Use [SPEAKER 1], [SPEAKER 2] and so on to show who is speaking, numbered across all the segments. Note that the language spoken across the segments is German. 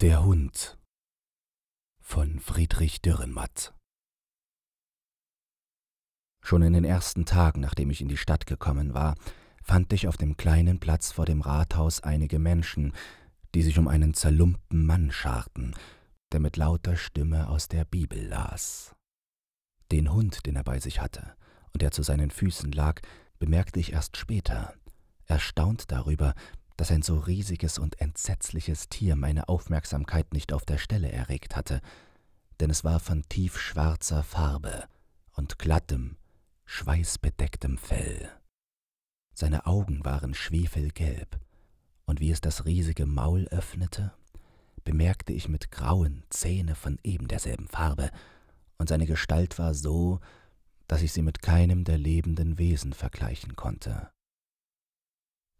[SPEAKER 1] Der Hund von Friedrich Dürrenmatt Schon in den ersten Tagen, nachdem ich in die Stadt gekommen war, fand ich auf dem kleinen Platz vor dem Rathaus einige Menschen, die sich um einen zerlumpten Mann scharten, der mit lauter Stimme aus der Bibel las. Den Hund, den er bei sich hatte und der zu seinen Füßen lag, bemerkte ich erst später, erstaunt darüber, dass ein so riesiges und entsetzliches Tier meine Aufmerksamkeit nicht auf der Stelle erregt hatte, denn es war von tiefschwarzer Farbe und glattem, schweißbedecktem Fell. Seine Augen waren schwefelgelb, und wie es das riesige Maul öffnete, bemerkte ich mit grauen Zähne von eben derselben Farbe, und seine Gestalt war so, dass ich sie mit keinem der lebenden Wesen vergleichen konnte.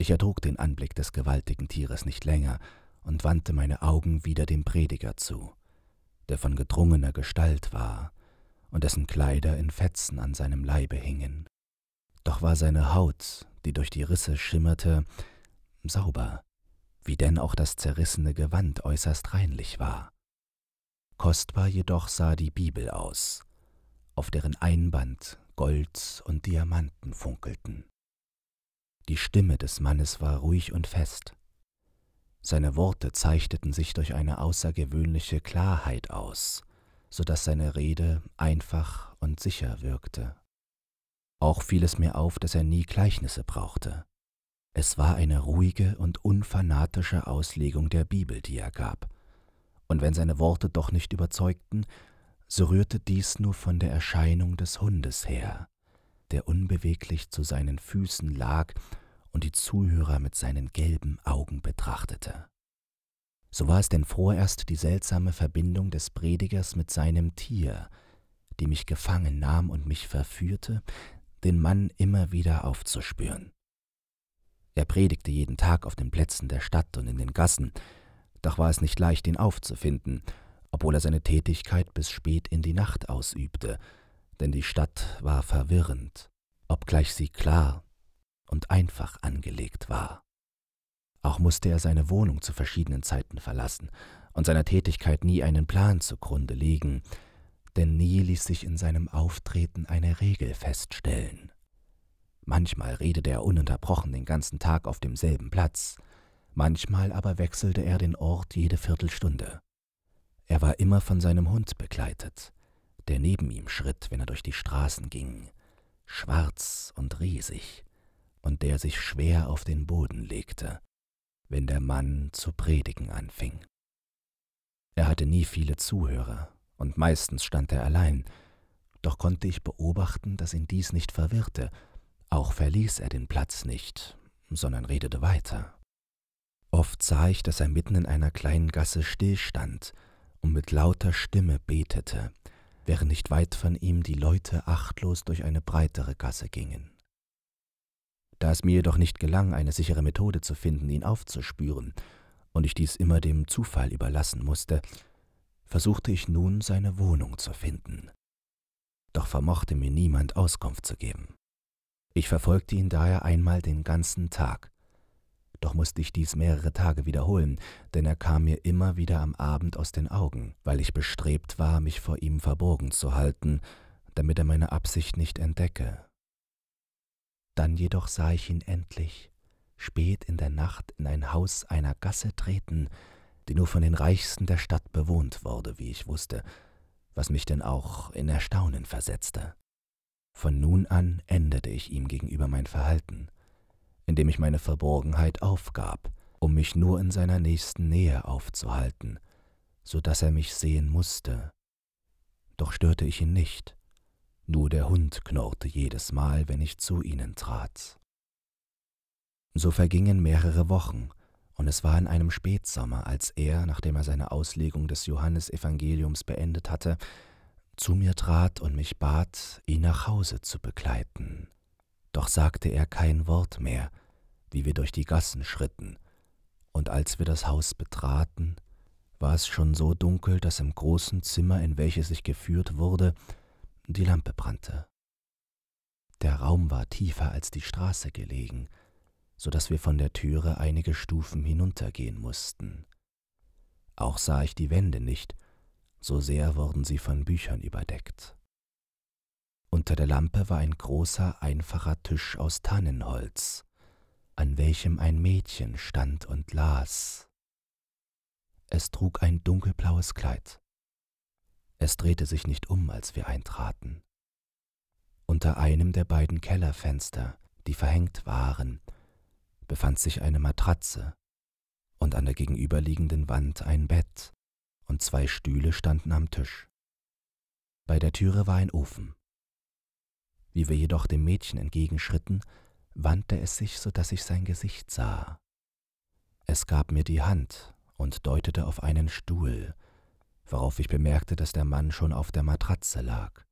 [SPEAKER 1] Ich ertrug den Anblick des gewaltigen Tieres nicht länger und wandte meine Augen wieder dem Prediger zu, der von gedrungener Gestalt war und dessen Kleider in Fetzen an seinem Leibe hingen. Doch war seine Haut, die durch die Risse schimmerte, sauber, wie denn auch das zerrissene Gewand äußerst reinlich war. Kostbar jedoch sah die Bibel aus, auf deren Einband Gold und Diamanten funkelten. Die Stimme des Mannes war ruhig und fest. Seine Worte zeichneten sich durch eine außergewöhnliche Klarheit aus, so dass seine Rede einfach und sicher wirkte. Auch fiel es mir auf, dass er nie Gleichnisse brauchte. Es war eine ruhige und unfanatische Auslegung der Bibel, die er gab. Und wenn seine Worte doch nicht überzeugten, so rührte dies nur von der Erscheinung des Hundes her, der unbeweglich zu seinen Füßen lag und die Zuhörer mit seinen gelben Augen betrachtete. So war es denn vorerst die seltsame Verbindung des Predigers mit seinem Tier, die mich gefangen nahm und mich verführte, den Mann immer wieder aufzuspüren. Er predigte jeden Tag auf den Plätzen der Stadt und in den Gassen, doch war es nicht leicht, ihn aufzufinden, obwohl er seine Tätigkeit bis spät in die Nacht ausübte, denn die Stadt war verwirrend, obgleich sie klar und einfach angelegt war. Auch musste er seine Wohnung zu verschiedenen Zeiten verlassen und seiner Tätigkeit nie einen Plan zugrunde legen, denn nie ließ sich in seinem Auftreten eine Regel feststellen. Manchmal redete er ununterbrochen den ganzen Tag auf demselben Platz, manchmal aber wechselte er den Ort jede Viertelstunde. Er war immer von seinem Hund begleitet, der neben ihm schritt, wenn er durch die Straßen ging, schwarz und riesig, und der sich schwer auf den Boden legte, wenn der Mann zu predigen anfing. Er hatte nie viele Zuhörer, und meistens stand er allein, doch konnte ich beobachten, dass ihn dies nicht verwirrte, auch verließ er den Platz nicht, sondern redete weiter. Oft sah ich, dass er mitten in einer kleinen Gasse stillstand und mit lauter Stimme betete, während nicht weit von ihm die Leute achtlos durch eine breitere Gasse gingen. Da es mir jedoch nicht gelang, eine sichere Methode zu finden, ihn aufzuspüren, und ich dies immer dem Zufall überlassen musste, versuchte ich nun, seine Wohnung zu finden. Doch vermochte mir niemand Auskunft zu geben. Ich verfolgte ihn daher einmal den ganzen Tag, doch musste ich dies mehrere Tage wiederholen, denn er kam mir immer wieder am Abend aus den Augen, weil ich bestrebt war, mich vor ihm verborgen zu halten, damit er meine Absicht nicht entdecke. Dann jedoch sah ich ihn endlich, spät in der Nacht in ein Haus einer Gasse treten, die nur von den Reichsten der Stadt bewohnt wurde, wie ich wusste, was mich denn auch in Erstaunen versetzte. Von nun an änderte ich ihm gegenüber mein Verhalten indem ich meine Verborgenheit aufgab, um mich nur in seiner nächsten Nähe aufzuhalten, so dass er mich sehen musste. Doch störte ich ihn nicht, nur der Hund knurrte jedes Mal, wenn ich zu ihnen trat. So vergingen mehrere Wochen, und es war in einem Spätsommer, als er, nachdem er seine Auslegung des Johannesevangeliums beendet hatte, zu mir trat und mich bat, ihn nach Hause zu begleiten. Doch sagte er kein Wort mehr, wie wir durch die Gassen schritten, und als wir das Haus betraten, war es schon so dunkel, dass im großen Zimmer, in welches ich geführt wurde, die Lampe brannte. Der Raum war tiefer als die Straße gelegen, so daß wir von der Türe einige Stufen hinuntergehen mussten. Auch sah ich die Wände nicht, so sehr wurden sie von Büchern überdeckt. Unter der Lampe war ein großer, einfacher Tisch aus Tannenholz, an welchem ein Mädchen stand und las. Es trug ein dunkelblaues Kleid. Es drehte sich nicht um, als wir eintraten. Unter einem der beiden Kellerfenster, die verhängt waren, befand sich eine Matratze und an der gegenüberliegenden Wand ein Bett, und zwei Stühle standen am Tisch. Bei der Türe war ein Ofen. Wie wir jedoch dem Mädchen entgegenschritten, wandte es sich, so daß ich sein Gesicht sah. Es gab mir die Hand und deutete auf einen Stuhl, worauf ich bemerkte, dass der Mann schon auf der Matratze lag.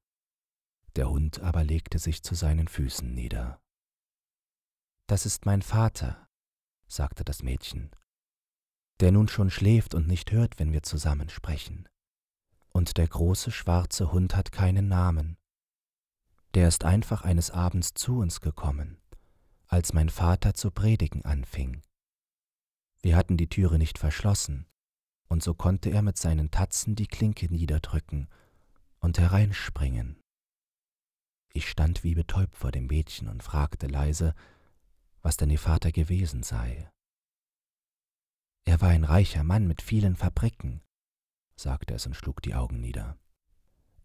[SPEAKER 1] Der Hund aber legte sich zu seinen Füßen nieder. Das ist mein Vater, sagte das Mädchen, der nun schon schläft und nicht hört, wenn wir zusammen sprechen. Und der große schwarze Hund hat keinen Namen, der ist einfach eines Abends zu uns gekommen, als mein Vater zu predigen anfing. Wir hatten die Türe nicht verschlossen, und so konnte er mit seinen Tatzen die Klinke niederdrücken und hereinspringen. Ich stand wie betäubt vor dem Mädchen und fragte leise, was denn ihr Vater gewesen sei. Er war ein reicher Mann mit vielen Fabriken, sagte es und schlug die Augen nieder.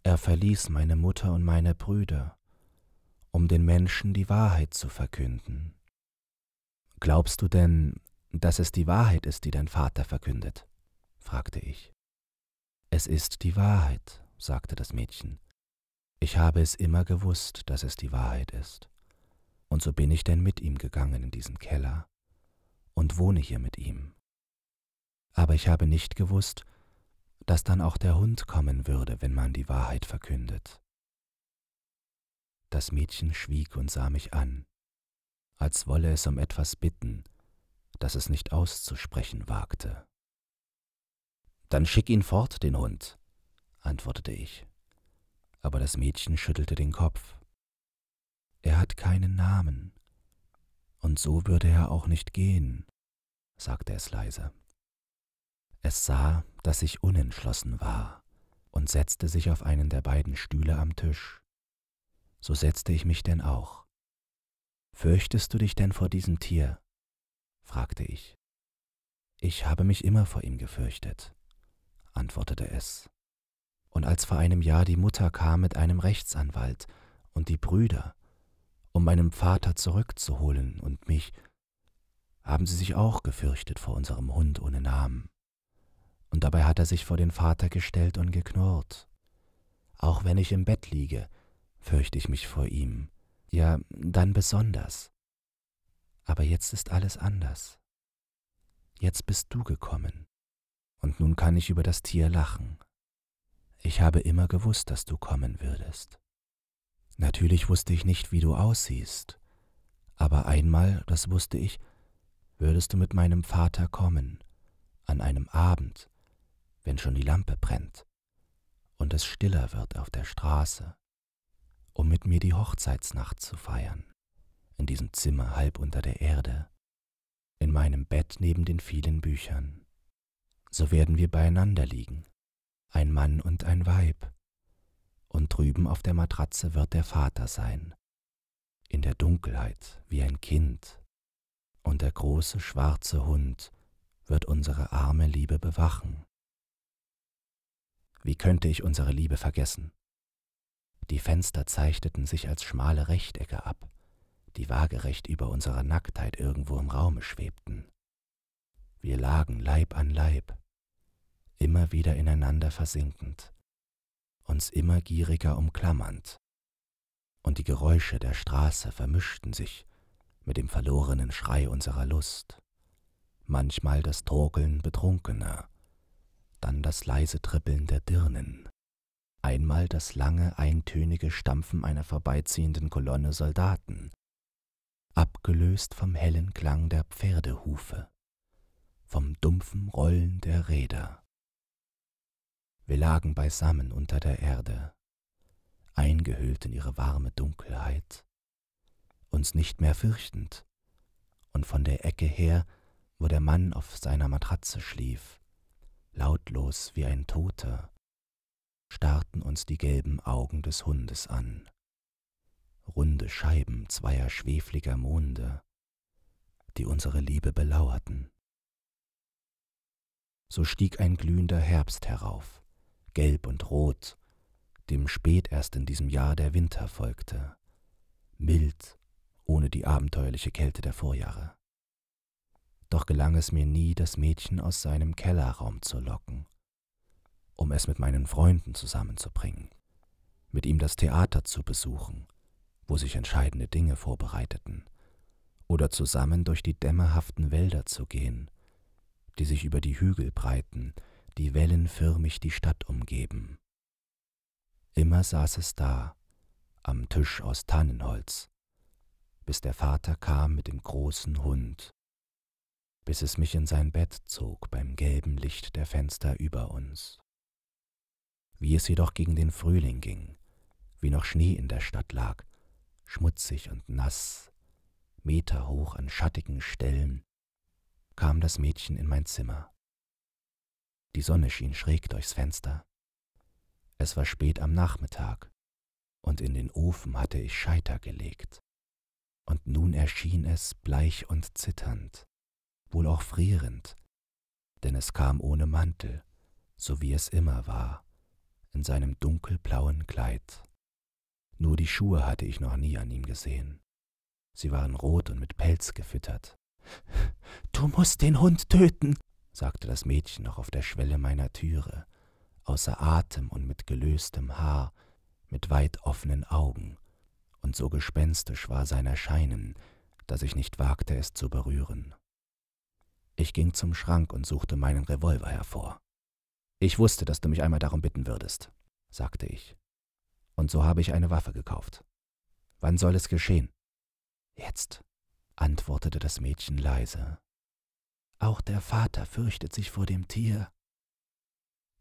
[SPEAKER 1] Er verließ meine Mutter und meine Brüder, um den Menschen die Wahrheit zu verkünden. Glaubst du denn, dass es die Wahrheit ist, die dein Vater verkündet? fragte ich. Es ist die Wahrheit, sagte das Mädchen. Ich habe es immer gewusst, dass es die Wahrheit ist. Und so bin ich denn mit ihm gegangen in diesen Keller und wohne hier mit ihm. Aber ich habe nicht gewusst, dass dann auch der Hund kommen würde, wenn man die Wahrheit verkündet. Das Mädchen schwieg und sah mich an, als wolle es um etwas bitten, das es nicht auszusprechen wagte. Dann schick ihn fort, den Hund, antwortete ich, aber das Mädchen schüttelte den Kopf. Er hat keinen Namen, und so würde er auch nicht gehen, sagte es leise. Es sah, dass ich unentschlossen war und setzte sich auf einen der beiden Stühle am Tisch. So setzte ich mich denn auch. Fürchtest du dich denn vor diesem Tier? fragte ich. Ich habe mich immer vor ihm gefürchtet, antwortete es. Und als vor einem Jahr die Mutter kam mit einem Rechtsanwalt und die Brüder, um meinen Vater zurückzuholen und mich, haben sie sich auch gefürchtet vor unserem Hund ohne Namen und dabei hat er sich vor den Vater gestellt und geknurrt. Auch wenn ich im Bett liege, fürchte ich mich vor ihm, ja dann besonders. Aber jetzt ist alles anders. Jetzt bist du gekommen, und nun kann ich über das Tier lachen. Ich habe immer gewusst, dass du kommen würdest. Natürlich wusste ich nicht, wie du aussiehst, aber einmal, das wusste ich, würdest du mit meinem Vater kommen, an einem Abend, wenn schon die Lampe brennt und es stiller wird auf der Straße, um mit mir die Hochzeitsnacht zu feiern, in diesem Zimmer halb unter der Erde, in meinem Bett neben den vielen Büchern. So werden wir beieinander liegen, ein Mann und ein Weib, und drüben auf der Matratze wird der Vater sein, in der Dunkelheit wie ein Kind, und der große schwarze Hund wird unsere arme Liebe bewachen. Wie könnte ich unsere Liebe vergessen? Die Fenster zeichneten sich als schmale Rechtecke ab, die waagerecht über unserer Nacktheit irgendwo im Raume schwebten. Wir lagen Leib an Leib, immer wieder ineinander versinkend, uns immer gieriger umklammernd, und die Geräusche der Straße vermischten sich mit dem verlorenen Schrei unserer Lust, manchmal das Torkeln Betrunkener, dann das leise Trippeln der Dirnen, einmal das lange, eintönige Stampfen einer vorbeiziehenden Kolonne Soldaten, abgelöst vom hellen Klang der Pferdehufe, vom dumpfen Rollen der Räder. Wir lagen beisammen unter der Erde, eingehüllt in ihre warme Dunkelheit, uns nicht mehr fürchtend, und von der Ecke her, wo der Mann auf seiner Matratze schlief, lautlos wie ein Toter, starrten uns die gelben Augen des Hundes an, runde Scheiben zweier schwefliger Monde, die unsere Liebe belauerten. So stieg ein glühender Herbst herauf, gelb und rot, dem spät erst in diesem Jahr der Winter folgte, mild, ohne die abenteuerliche Kälte der Vorjahre doch gelang es mir nie, das Mädchen aus seinem Kellerraum zu locken, um es mit meinen Freunden zusammenzubringen, mit ihm das Theater zu besuchen, wo sich entscheidende Dinge vorbereiteten, oder zusammen durch die dämmerhaften Wälder zu gehen, die sich über die Hügel breiten, die wellenförmig die Stadt umgeben. Immer saß es da, am Tisch aus Tannenholz, bis der Vater kam mit dem großen Hund bis es mich in sein Bett zog beim gelben Licht der Fenster über uns. Wie es jedoch gegen den Frühling ging, wie noch Schnee in der Stadt lag, schmutzig und nass, meterhoch an schattigen Stellen, kam das Mädchen in mein Zimmer. Die Sonne schien schräg durchs Fenster. Es war spät am Nachmittag, und in den Ofen hatte ich Scheiter gelegt, und nun erschien es bleich und zitternd, wohl auch frierend, denn es kam ohne Mantel, so wie es immer war, in seinem dunkelblauen Kleid. Nur die Schuhe hatte ich noch nie an ihm gesehen. Sie waren rot und mit Pelz gefüttert. Du musst den Hund töten, sagte das Mädchen noch auf der Schwelle meiner Türe, außer Atem und mit gelöstem Haar, mit weit offenen Augen, und so gespenstisch war sein Erscheinen, dass ich nicht wagte, es zu berühren. Ich ging zum Schrank und suchte meinen Revolver hervor. Ich wusste, dass du mich einmal darum bitten würdest, sagte ich. Und so habe ich eine Waffe gekauft. Wann soll es geschehen? Jetzt, antwortete das Mädchen leise. Auch der Vater fürchtet sich vor dem Tier.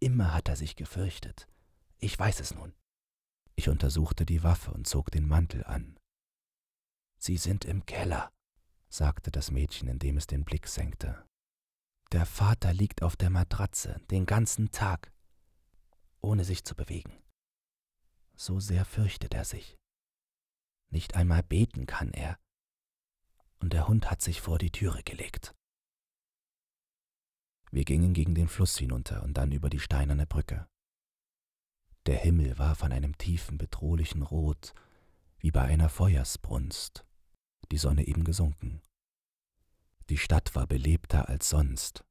[SPEAKER 1] Immer hat er sich gefürchtet. Ich weiß es nun. Ich untersuchte die Waffe und zog den Mantel an. Sie sind im Keller, sagte das Mädchen, indem es den Blick senkte. Der Vater liegt auf der Matratze den ganzen Tag, ohne sich zu bewegen. So sehr fürchtet er sich. Nicht einmal beten kann er. Und der Hund hat sich vor die Türe gelegt. Wir gingen gegen den Fluss hinunter und dann über die steinerne Brücke. Der Himmel war von einem tiefen, bedrohlichen Rot, wie bei einer Feuersbrunst die Sonne eben gesunken. Die Stadt war belebter als sonst,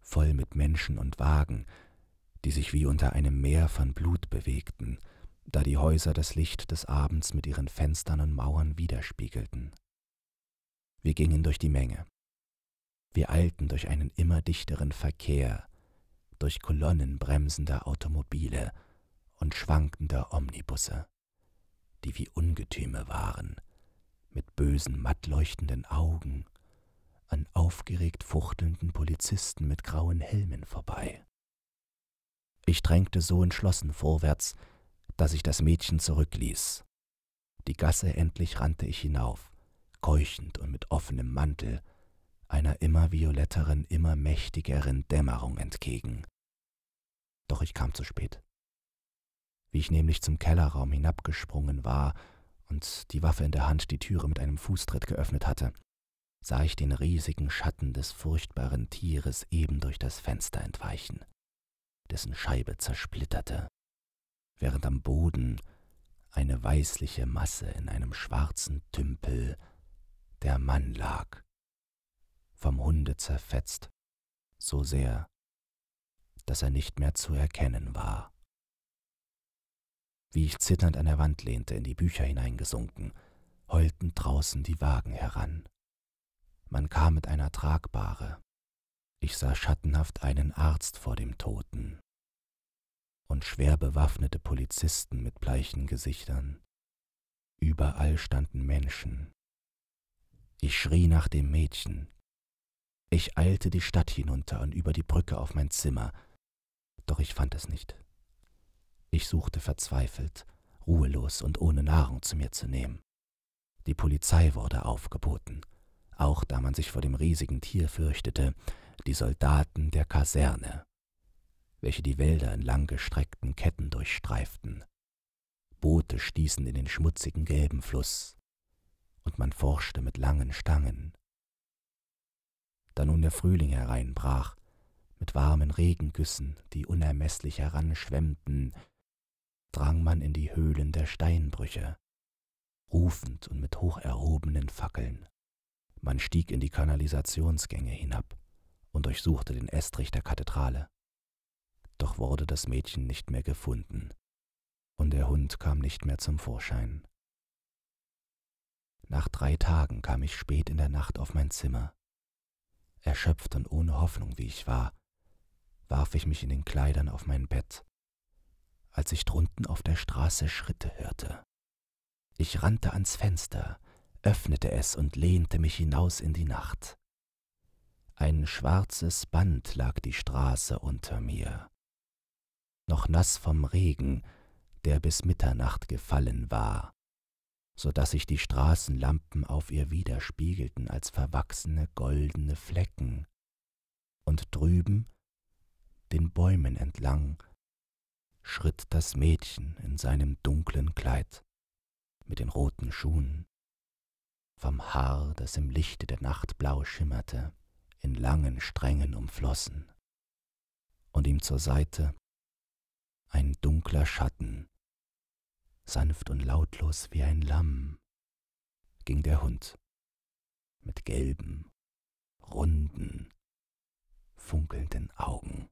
[SPEAKER 1] voll mit Menschen und Wagen, die sich wie unter einem Meer von Blut bewegten, da die Häuser das Licht des Abends mit ihren Fenstern und Mauern widerspiegelten. Wir gingen durch die Menge. Wir eilten durch einen immer dichteren Verkehr, durch Kolonnen bremsender Automobile und schwankender Omnibusse, die wie Ungetüme waren, mit bösen, mattleuchtenden Augen an aufgeregt fuchtelnden Polizisten mit grauen Helmen vorbei. Ich drängte so entschlossen vorwärts, dass ich das Mädchen zurückließ. Die Gasse endlich rannte ich hinauf, keuchend und mit offenem Mantel, einer immer violetteren, immer mächtigeren Dämmerung entgegen. Doch ich kam zu spät. Wie ich nämlich zum Kellerraum hinabgesprungen war, und die Waffe in der Hand die Türe mit einem Fußtritt geöffnet hatte, sah ich den riesigen Schatten des furchtbaren Tieres eben durch das Fenster entweichen, dessen Scheibe zersplitterte, während am Boden eine weißliche Masse in einem schwarzen Tümpel der Mann lag, vom Hunde zerfetzt, so sehr, dass er nicht mehr zu erkennen war wie ich zitternd an der Wand lehnte, in die Bücher hineingesunken, heulten draußen die Wagen heran. Man kam mit einer Tragbare. Ich sah schattenhaft einen Arzt vor dem Toten und schwer bewaffnete Polizisten mit bleichen Gesichtern. Überall standen Menschen. Ich schrie nach dem Mädchen. Ich eilte die Stadt hinunter und über die Brücke auf mein Zimmer, doch ich fand es nicht. Ich suchte verzweifelt, ruhelos und ohne Nahrung zu mir zu nehmen. Die Polizei wurde aufgeboten, auch da man sich vor dem riesigen Tier fürchtete, die Soldaten der Kaserne, welche die Wälder in langgestreckten Ketten durchstreiften. Boote stießen in den schmutzigen gelben Fluss, und man forschte mit langen Stangen. Da nun der Frühling hereinbrach, mit warmen Regengüssen, die unermeßlich heranschwemmten, drang man in die Höhlen der Steinbrüche, rufend und mit hoch erhobenen Fackeln. Man stieg in die Kanalisationsgänge hinab und durchsuchte den Estrich der Kathedrale. Doch wurde das Mädchen nicht mehr gefunden, und der Hund kam nicht mehr zum Vorschein. Nach drei Tagen kam ich spät in der Nacht auf mein Zimmer. Erschöpft und ohne Hoffnung, wie ich war, warf ich mich in den Kleidern auf mein Bett als ich drunten auf der Straße Schritte hörte. Ich rannte ans Fenster, öffnete es und lehnte mich hinaus in die Nacht. Ein schwarzes Band lag die Straße unter mir. Noch nass vom Regen, der bis Mitternacht gefallen war, so daß sich die Straßenlampen auf ihr widerspiegelten als verwachsene goldene Flecken, und drüben, den Bäumen entlang, schritt das Mädchen in seinem dunklen Kleid mit den roten Schuhen, vom Haar, das im Lichte der Nacht blau schimmerte, in langen Strängen umflossen, und ihm zur Seite ein dunkler Schatten, sanft und lautlos wie ein Lamm, ging der Hund mit gelben, runden, funkelnden Augen.